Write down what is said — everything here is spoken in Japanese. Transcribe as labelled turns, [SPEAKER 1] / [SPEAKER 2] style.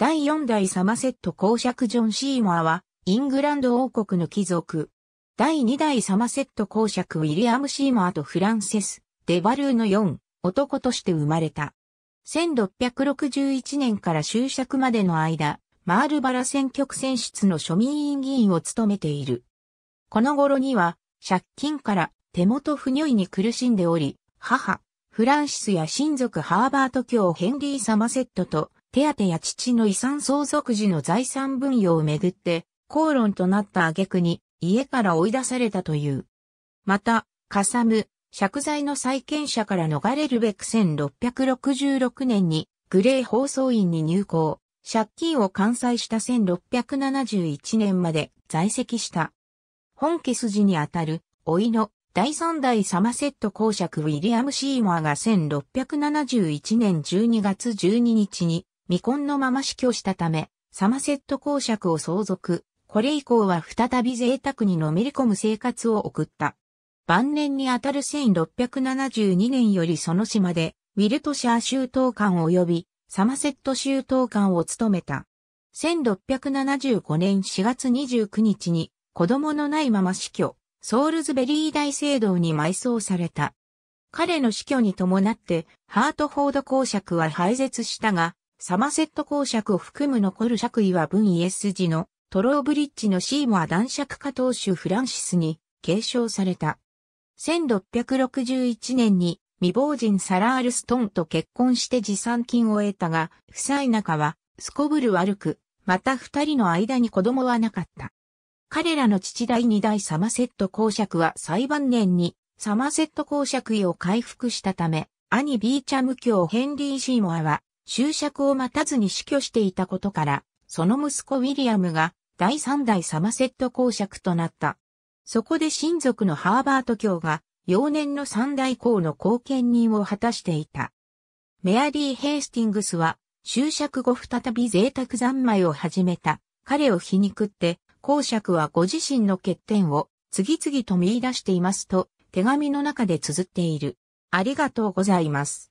[SPEAKER 1] 第4代サマセット公爵ジョン・シーモアは、イングランド王国の貴族。第2代サマセット公爵ウィリアム・シーモアとフランセス、デバルーの4、男として生まれた。1661年から終職までの間、マールバラ選挙区選出の庶民委員議員を務めている。この頃には、借金から手元不如意に苦しんでおり、母、フランシスや親族ハーバート教ヘンリー・サマセットと、手当や父の遺産相続時の財産分与をめぐって、口論となった挙句に、家から追い出されたという。また、カサム、借財の債権者から逃れるべく1666年に、グレー放送員に入校、借金を完済した1671年まで在籍した。本家筋にあたる、老いの第三代サマセット公爵ウィリアム・シーマーが1671年12月12日に未婚のまま死去したため、サマセット公爵を相続、これ以降は再び贅沢にのめり込む生活を送った。晩年にあたる1672年よりその島で、ウィルトシャー州東官及びサマセット州東官を務めた。1675年4月29日に子供のないまま死去、ソールズベリー大聖堂に埋葬された。彼の死去に伴ってハートフォード公爵は廃絶したが、サマセット公爵を含む残る爵位は文イエス時のトローブリッジのシーモア男爵家当主フランシスに継承された。1661年に未亡人サラールストンと結婚して持参金を得たが、夫妻仲はすこぶる悪く、また二人の間に子供はなかった。彼らの父第二代サマセット公爵は裁判年にサマセット公爵位を回復したため、兄ビーチャム教ヘンリー・シーモアは就着を待たずに死去していたことから、その息子ウィリアムが第3代サマセット公爵となった。そこで親族のハーバート教が、幼年の三代公の後見人を果たしていた。メアリー・ヘイスティングスは、就着後再び贅沢三昧を始めた。彼を皮肉って、公爵はご自身の欠点を次々と見出していますと、手紙の中で綴っている。ありがとうございます。